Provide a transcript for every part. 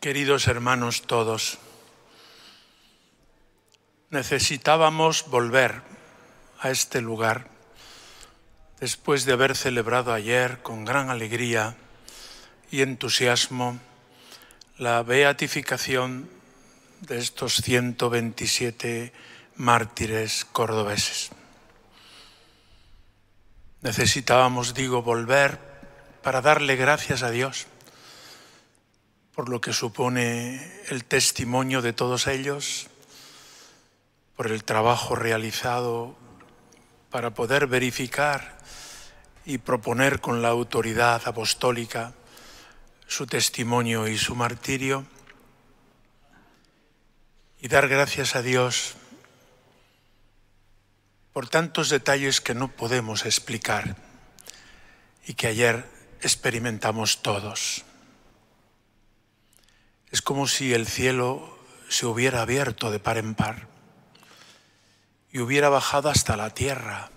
Queridos hermanos todos, necesitábamos volver a este lugar después de haber celebrado ayer con gran alegría y entusiasmo la beatificación de estos 127 mártires cordobeses. Necesitábamos, digo, volver para darle gracias a Dios por lo que supone el testimonio de todos ellos, por el trabajo realizado para poder verificar y proponer con la autoridad apostólica su testimonio y su martirio, y dar gracias a Dios por tantos detalles que no podemos explicar y que ayer experimentamos todos. Es como si el cielo se hubiera abierto de par en par y hubiera bajado hasta la tierra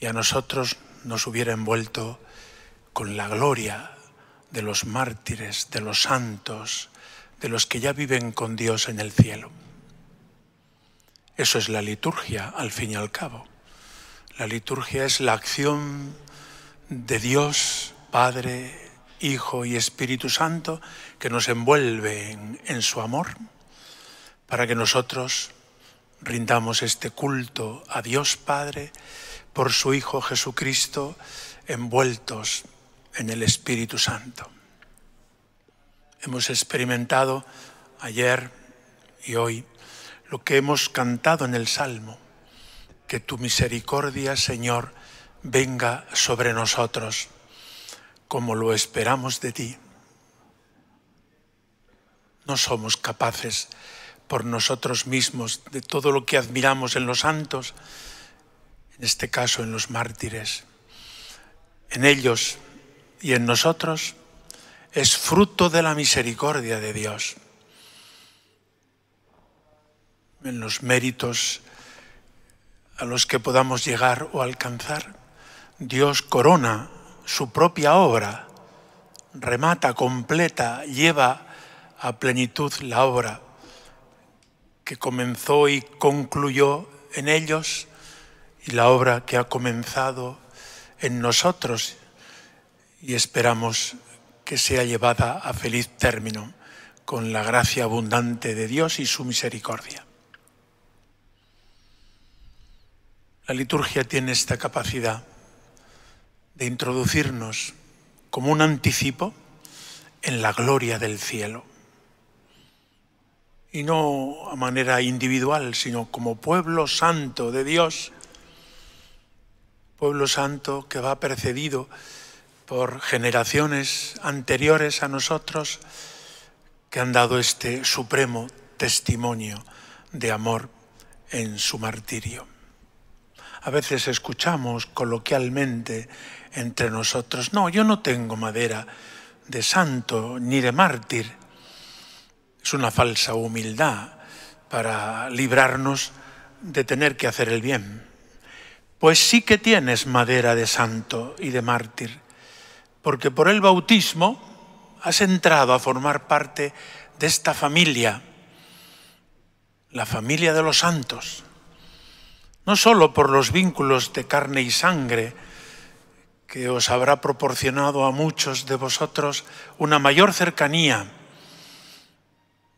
y a nosotros nos hubiera envuelto con la gloria de los mártires, de los santos, de los que ya viven con Dios en el cielo. Eso es la liturgia, al fin y al cabo. La liturgia es la acción de Dios Padre, Hijo y Espíritu Santo, que nos envuelven en su amor, para que nosotros rindamos este culto a Dios Padre por su Hijo Jesucristo, envueltos en el Espíritu Santo. Hemos experimentado ayer y hoy lo que hemos cantado en el Salmo, que tu misericordia, Señor, venga sobre nosotros como lo esperamos de ti. No somos capaces por nosotros mismos de todo lo que admiramos en los santos, en este caso en los mártires. En ellos y en nosotros es fruto de la misericordia de Dios. En los méritos a los que podamos llegar o alcanzar, Dios corona su propia obra, remata, completa, lleva a plenitud la obra que comenzó y concluyó en ellos y la obra que ha comenzado en nosotros y esperamos que sea llevada a feliz término con la gracia abundante de Dios y su misericordia. La liturgia tiene esta capacidad de introducirnos como un anticipo en la gloria del cielo. Y no a manera individual, sino como pueblo santo de Dios, pueblo santo que va precedido por generaciones anteriores a nosotros que han dado este supremo testimonio de amor en su martirio a veces escuchamos coloquialmente entre nosotros, no, yo no tengo madera de santo ni de mártir. Es una falsa humildad para librarnos de tener que hacer el bien. Pues sí que tienes madera de santo y de mártir, porque por el bautismo has entrado a formar parte de esta familia, la familia de los santos no solo por los vínculos de carne y sangre, que os habrá proporcionado a muchos de vosotros una mayor cercanía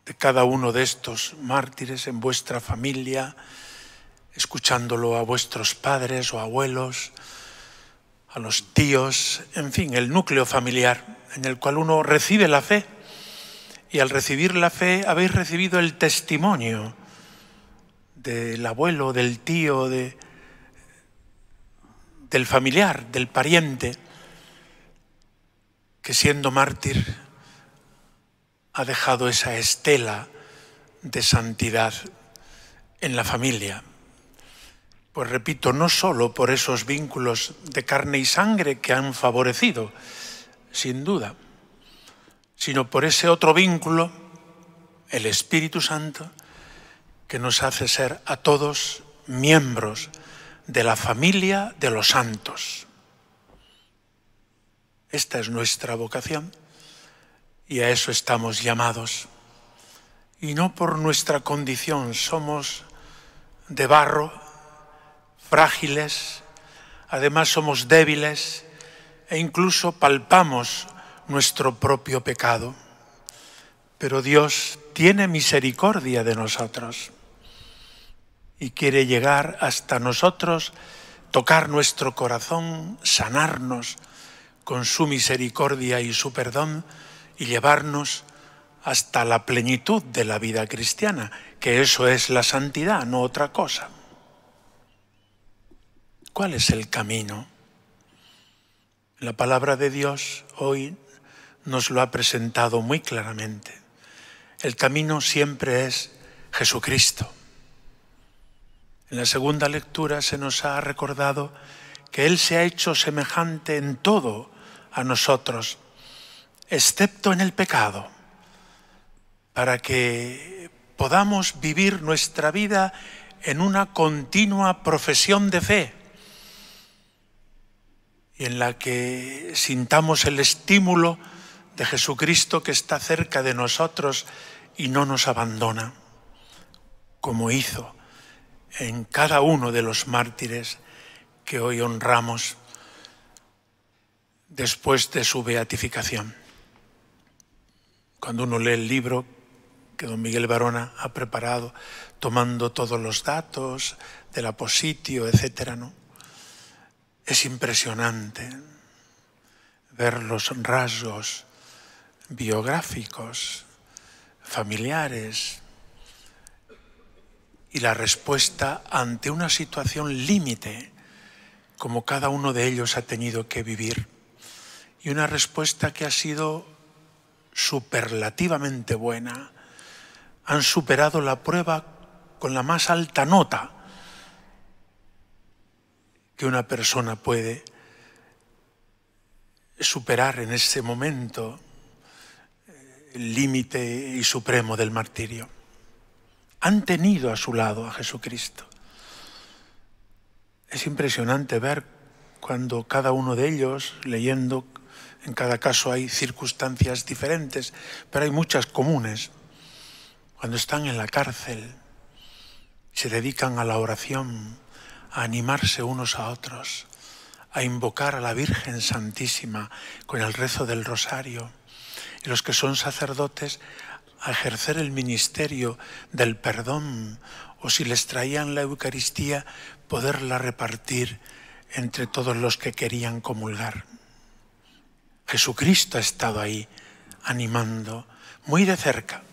de cada uno de estos mártires en vuestra familia, escuchándolo a vuestros padres o abuelos, a los tíos, en fin, el núcleo familiar en el cual uno recibe la fe. Y al recibir la fe habéis recibido el testimonio del abuelo, del tío, del familiar, del pariente, que siendo mártir ha dejado esa estela de santidad en la familia. Pues repito, no solo por esos vínculos de carne y sangre que han favorecido, sin duda, sino por ese otro vínculo, el Espíritu Santo, que nos hace ser a todos miembros de la familia de los santos. Esta es nuestra vocación y a eso estamos llamados. Y no por nuestra condición, somos de barro, frágiles, además somos débiles e incluso palpamos nuestro propio pecado. Pero Dios tiene misericordia de nosotros y quiere llegar hasta nosotros, tocar nuestro corazón, sanarnos con su misericordia y su perdón y llevarnos hasta la plenitud de la vida cristiana, que eso es la santidad, no otra cosa. ¿Cuál es el camino? La palabra de Dios hoy nos lo ha presentado muy claramente. El camino siempre es Jesucristo. En la segunda lectura se nos ha recordado que Él se ha hecho semejante en todo a nosotros, excepto en el pecado, para que podamos vivir nuestra vida en una continua profesión de fe y en la que sintamos el estímulo de Jesucristo que está cerca de nosotros y no nos abandona, como hizo en cada uno de los mártires que hoy honramos después de su beatificación. Cuando uno lee el libro que don Miguel Barona ha preparado, tomando todos los datos del apositio, etcétera, ¿no? Es impresionante ver los rasgos biográficos, familiares, y la respuesta ante una situación límite como cada uno de ellos ha tenido que vivir. Y una respuesta que ha sido superlativamente buena. Han superado la prueba con la más alta nota que una persona puede superar en ese momento eh, límite y supremo del martirio han tenido a su lado a Jesucristo. Es impresionante ver cuando cada uno de ellos, leyendo, en cada caso hay circunstancias diferentes, pero hay muchas comunes, cuando están en la cárcel, se dedican a la oración, a animarse unos a otros, a invocar a la Virgen Santísima con el rezo del rosario, y los que son sacerdotes a ejercer el ministerio del perdón o si les traían la Eucaristía, poderla repartir entre todos los que querían comulgar. Jesucristo ha estado ahí animando muy de cerca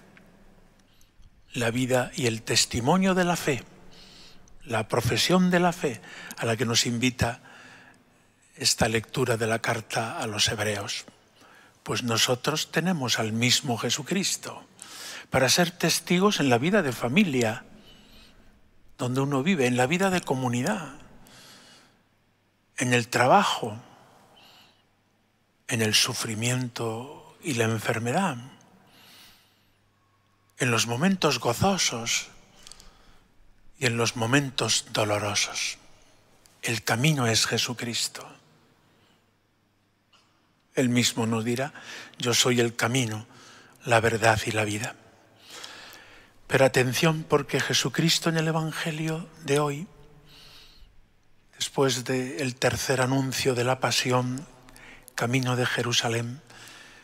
la vida y el testimonio de la fe, la profesión de la fe a la que nos invita esta lectura de la carta a los hebreos. Pues nosotros tenemos al mismo Jesucristo para ser testigos en la vida de familia, donde uno vive, en la vida de comunidad, en el trabajo, en el sufrimiento y la enfermedad, en los momentos gozosos y en los momentos dolorosos. El camino es Jesucristo. Él mismo nos dirá, yo soy el camino, la verdad y la vida. Pero atención porque Jesucristo en el Evangelio de hoy, después del tercer anuncio de la pasión, camino de Jerusalén,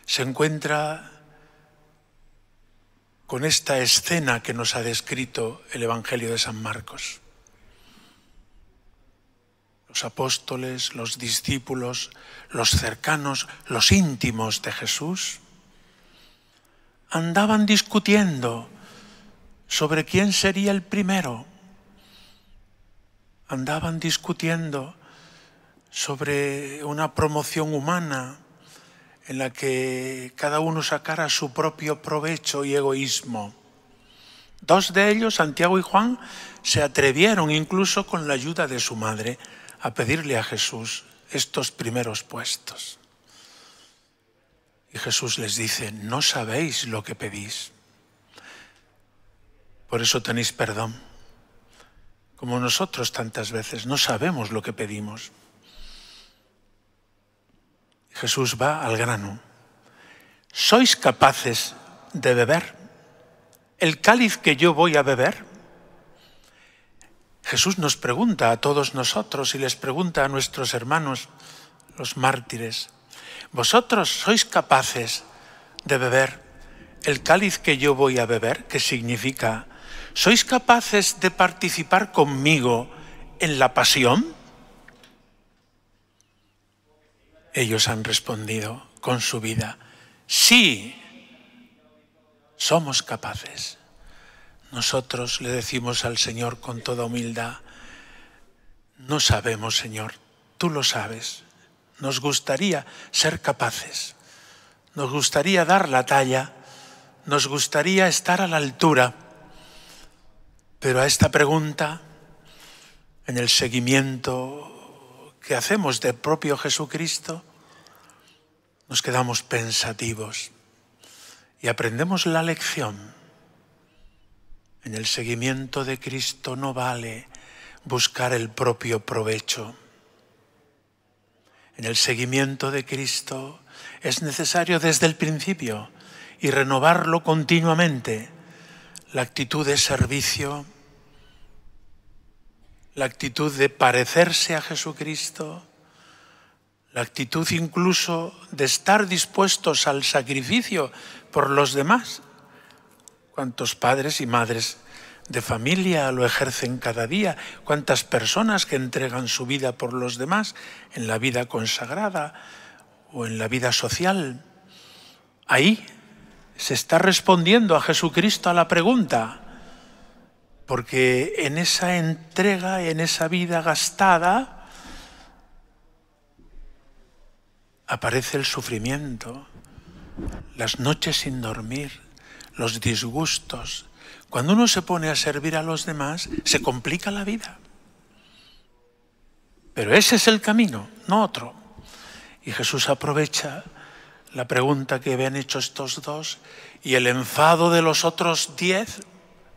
se encuentra con esta escena que nos ha descrito el Evangelio de San Marcos. Los apóstoles, los discípulos, los cercanos, los íntimos de Jesús, andaban discutiendo sobre quién sería el primero. Andaban discutiendo sobre una promoción humana en la que cada uno sacara su propio provecho y egoísmo. Dos de ellos, Santiago y Juan, se atrevieron incluso con la ayuda de su madre a pedirle a Jesús estos primeros puestos. Y Jesús les dice, no sabéis lo que pedís. Por eso tenéis perdón. Como nosotros tantas veces no sabemos lo que pedimos. Jesús va al grano. ¿Sois capaces de beber el cáliz que yo voy a beber? Jesús nos pregunta a todos nosotros y les pregunta a nuestros hermanos, los mártires, ¿vosotros sois capaces de beber el cáliz que yo voy a beber, que significa ¿sois capaces de participar conmigo en la pasión? Ellos han respondido con su vida, sí, somos capaces. Nosotros le decimos al Señor con toda humildad, no sabemos, Señor, tú lo sabes. Nos gustaría ser capaces, nos gustaría dar la talla, nos gustaría estar a la altura, pero a esta pregunta, en el seguimiento que hacemos de propio Jesucristo, nos quedamos pensativos y aprendemos la lección. En el seguimiento de Cristo no vale buscar el propio provecho. En el seguimiento de Cristo es necesario desde el principio y renovarlo continuamente, la actitud de servicio, la actitud de parecerse a Jesucristo, la actitud incluso de estar dispuestos al sacrificio por los demás. ¿Cuántos padres y madres de familia lo ejercen cada día? ¿Cuántas personas que entregan su vida por los demás en la vida consagrada o en la vida social? Ahí se está respondiendo a Jesucristo a la pregunta, porque en esa entrega, en esa vida gastada, aparece el sufrimiento, las noches sin dormir, los disgustos. Cuando uno se pone a servir a los demás, se complica la vida. Pero ese es el camino, no otro. Y Jesús aprovecha la pregunta que habían hecho estos dos y el enfado de los otros diez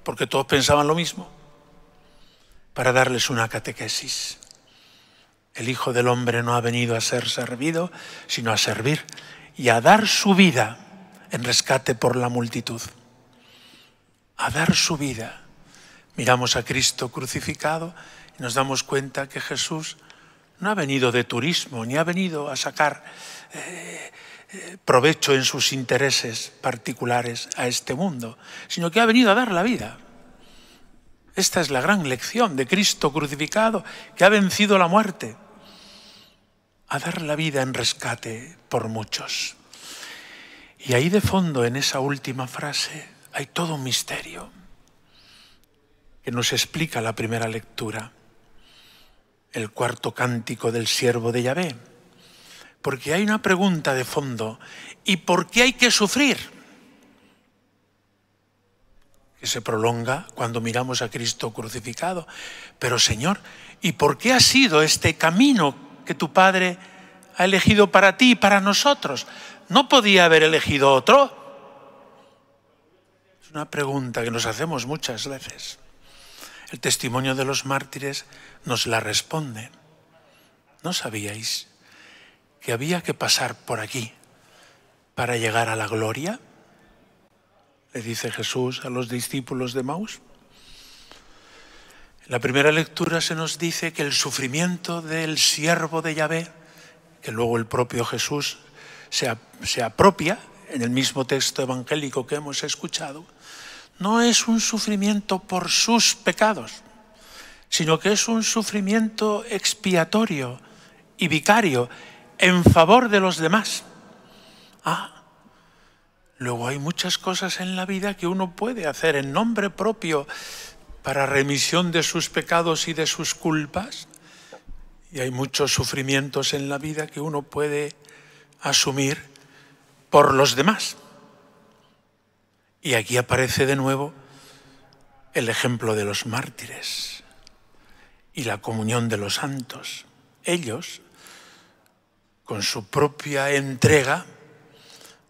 porque todos pensaban lo mismo, para darles una catequesis. El Hijo del Hombre no ha venido a ser servido, sino a servir y a dar su vida en rescate por la multitud. A dar su vida. Miramos a Cristo crucificado y nos damos cuenta que Jesús no ha venido de turismo, ni ha venido a sacar eh, provecho en sus intereses particulares a este mundo, sino que ha venido a dar la vida. Esta es la gran lección de Cristo crucificado, que ha vencido la muerte, a dar la vida en rescate por muchos. Y ahí de fondo, en esa última frase, hay todo un misterio que nos explica la primera lectura, el cuarto cántico del siervo de Yahvé porque hay una pregunta de fondo. ¿Y por qué hay que sufrir? Que se prolonga cuando miramos a Cristo crucificado. Pero Señor, ¿y por qué ha sido este camino que tu Padre ha elegido para ti y para nosotros? ¿No podía haber elegido otro? Es una pregunta que nos hacemos muchas veces. El testimonio de los mártires nos la responde. No sabíais que había que pasar por aquí para llegar a la gloria? Le dice Jesús a los discípulos de Maús. En la primera lectura se nos dice que el sufrimiento del siervo de Yahvé, que luego el propio Jesús se, se apropia en el mismo texto evangélico que hemos escuchado, no es un sufrimiento por sus pecados, sino que es un sufrimiento expiatorio y vicario en favor de los demás. Ah, luego hay muchas cosas en la vida que uno puede hacer en nombre propio para remisión de sus pecados y de sus culpas. Y hay muchos sufrimientos en la vida que uno puede asumir por los demás. Y aquí aparece de nuevo el ejemplo de los mártires y la comunión de los santos. Ellos con su propia entrega,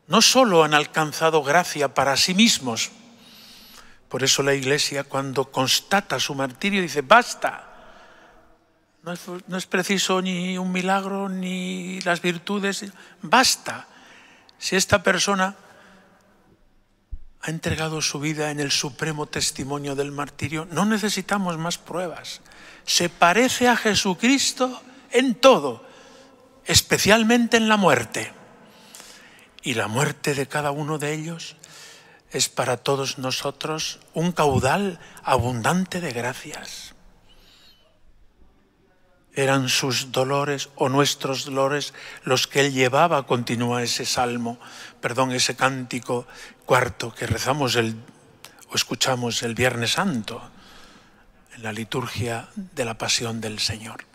no solo han alcanzado gracia para sí mismos, por eso la Iglesia cuando constata su martirio dice, basta, no es, no es, preciso ni un milagro ni las virtudes, basta. Si esta persona ha entregado su vida en el supremo testimonio del martirio, no necesitamos más pruebas. Se parece a Jesucristo en todo, especialmente en la muerte. Y la muerte de cada uno de ellos es para todos nosotros un caudal abundante de gracias. Eran sus dolores o nuestros dolores los que él llevaba, continúa ese salmo, perdón, ese cántico cuarto que rezamos el, o escuchamos el Viernes Santo en la liturgia de la Pasión del Señor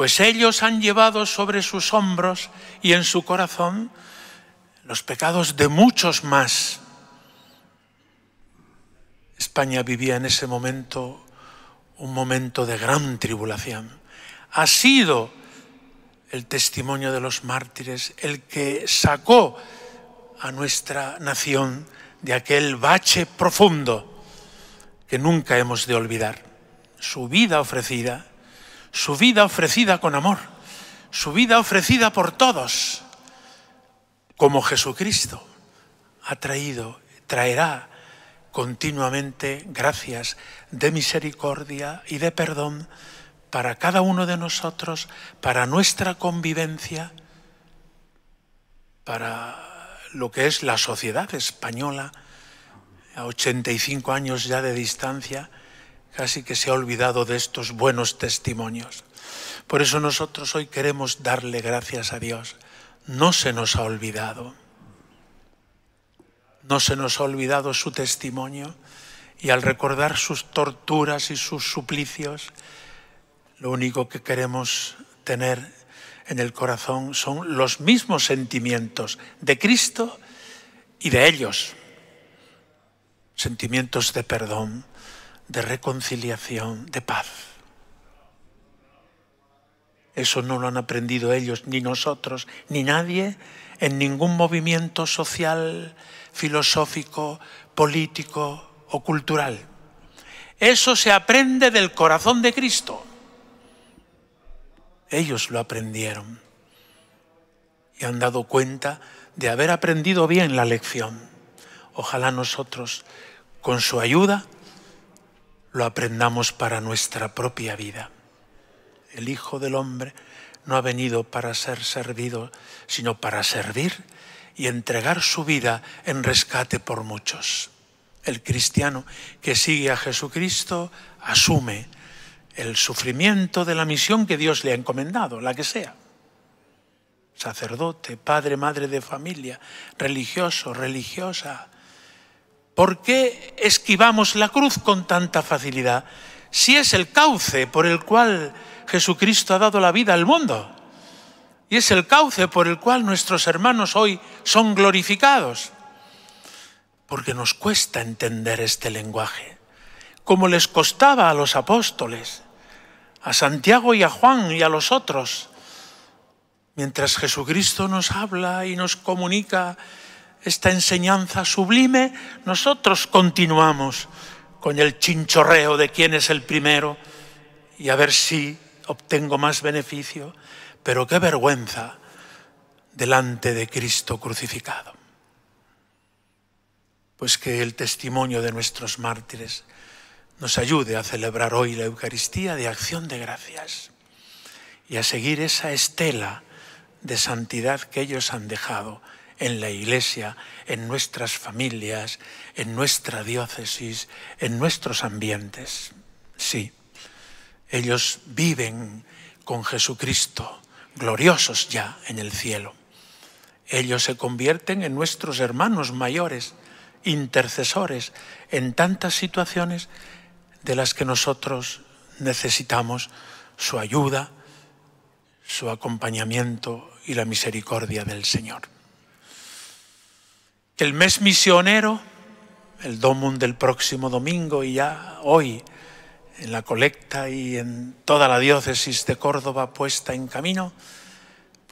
pues ellos han llevado sobre sus hombros y en su corazón los pecados de muchos más. España vivía en ese momento un momento de gran tribulación. Ha sido el testimonio de los mártires el que sacó a nuestra nación de aquel bache profundo que nunca hemos de olvidar. Su vida ofrecida su vida ofrecida con amor, su vida ofrecida por todos, como Jesucristo ha traído, traerá continuamente gracias de misericordia y de perdón para cada uno de nosotros, para nuestra convivencia, para lo que es la sociedad española, a 85 años ya de distancia, Casi que se ha olvidado de estos buenos testimonios. Por eso nosotros hoy queremos darle gracias a Dios. No se nos ha olvidado. No se nos ha olvidado su testimonio y al recordar sus torturas y sus suplicios, lo único que queremos tener en el corazón son los mismos sentimientos de Cristo y de ellos. Sentimientos de perdón, de reconciliación, de paz. Eso no lo han aprendido ellos, ni nosotros, ni nadie, en ningún movimiento social, filosófico, político o cultural. Eso se aprende del corazón de Cristo. Ellos lo aprendieron y han dado cuenta de haber aprendido bien la lección. Ojalá nosotros, con su ayuda, lo aprendamos para nuestra propia vida. El Hijo del Hombre no ha venido para ser servido, sino para servir y entregar su vida en rescate por muchos. El cristiano que sigue a Jesucristo asume el sufrimiento de la misión que Dios le ha encomendado, la que sea. Sacerdote, padre, madre de familia, religioso, religiosa, ¿Por qué esquivamos la cruz con tanta facilidad? Si es el cauce por el cual Jesucristo ha dado la vida al mundo. Y es el cauce por el cual nuestros hermanos hoy son glorificados. Porque nos cuesta entender este lenguaje, como les costaba a los apóstoles, a Santiago y a Juan y a los otros. Mientras Jesucristo nos habla y nos comunica esta enseñanza sublime, nosotros continuamos con el chinchorreo de quién es el primero y a ver si obtengo más beneficio. Pero qué vergüenza delante de Cristo crucificado. Pues que el testimonio de nuestros mártires nos ayude a celebrar hoy la Eucaristía de acción de gracias y a seguir esa estela de santidad que ellos han dejado en la iglesia, en nuestras familias, en nuestra diócesis, en nuestros ambientes. Sí, ellos viven con Jesucristo, gloriosos ya en el cielo. Ellos se convierten en nuestros hermanos mayores, intercesores en tantas situaciones de las que nosotros necesitamos su ayuda, su acompañamiento y la misericordia del Señor el mes misionero, el Domum del próximo domingo y ya hoy en la colecta y en toda la diócesis de Córdoba puesta en camino,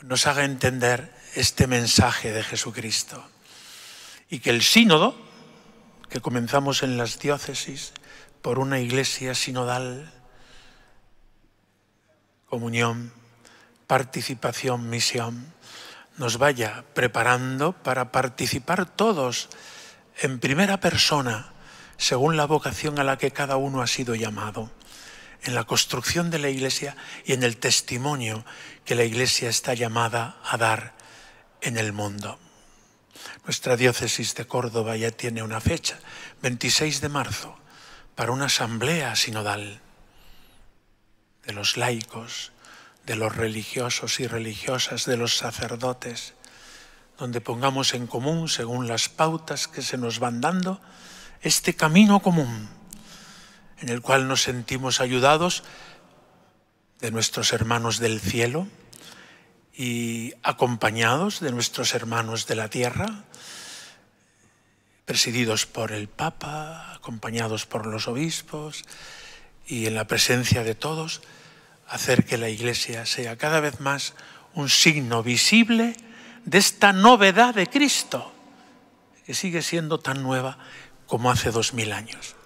nos haga entender este mensaje de Jesucristo. Y que el sínodo, que comenzamos en las diócesis por una iglesia sinodal, comunión, participación, misión, nos vaya preparando para participar todos en primera persona, según la vocación a la que cada uno ha sido llamado, en la construcción de la Iglesia y en el testimonio que la Iglesia está llamada a dar en el mundo. Nuestra diócesis de Córdoba ya tiene una fecha, 26 de marzo, para una asamblea sinodal de los laicos de los religiosos y religiosas, de los sacerdotes, donde pongamos en común, según las pautas que se nos van dando, este camino común, en el cual nos sentimos ayudados de nuestros hermanos del cielo y acompañados de nuestros hermanos de la tierra, presididos por el Papa, acompañados por los obispos y en la presencia de todos, hacer que la Iglesia sea cada vez más un signo visible de esta novedad de Cristo, que sigue siendo tan nueva como hace dos mil años.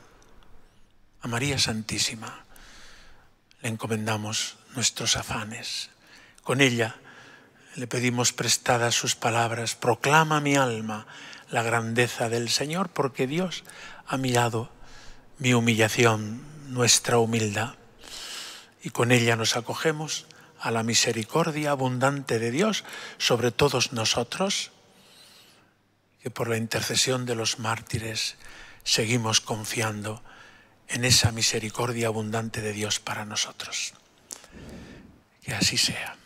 A María Santísima le encomendamos nuestros afanes. Con ella le pedimos prestadas sus palabras, proclama mi alma la grandeza del Señor, porque Dios ha mirado mi humillación, nuestra humildad y con ella nos acogemos a la misericordia abundante de Dios sobre todos nosotros, que por la intercesión de los mártires seguimos confiando en esa misericordia abundante de Dios para nosotros. Que así sea.